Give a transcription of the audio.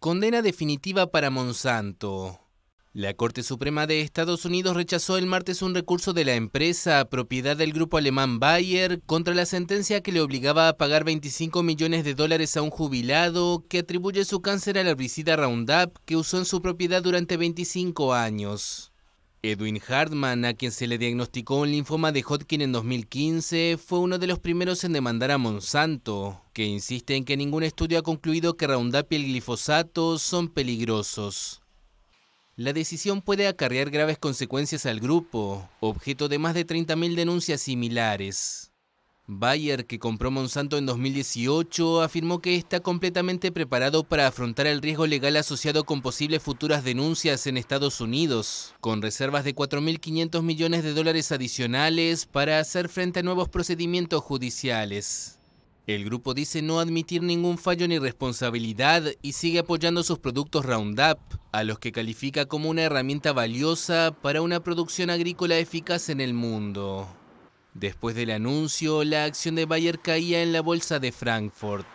Condena definitiva para Monsanto. La Corte Suprema de Estados Unidos rechazó el martes un recurso de la empresa, propiedad del grupo alemán Bayer, contra la sentencia que le obligaba a pagar 25 millones de dólares a un jubilado que atribuye su cáncer al herbicida Roundup que usó en su propiedad durante 25 años. Edwin Hartman, a quien se le diagnosticó un linfoma de Hodgkin en 2015, fue uno de los primeros en demandar a Monsanto, que insiste en que ningún estudio ha concluido que Roundup y el glifosato son peligrosos. La decisión puede acarrear graves consecuencias al grupo, objeto de más de 30.000 denuncias similares. Bayer, que compró Monsanto en 2018, afirmó que está completamente preparado para afrontar el riesgo legal asociado con posibles futuras denuncias en Estados Unidos, con reservas de 4.500 millones de dólares adicionales para hacer frente a nuevos procedimientos judiciales. El grupo dice no admitir ningún fallo ni responsabilidad y sigue apoyando sus productos Roundup, a los que califica como una herramienta valiosa para una producción agrícola eficaz en el mundo. Después del anuncio, la acción de Bayer caía en la bolsa de Frankfurt.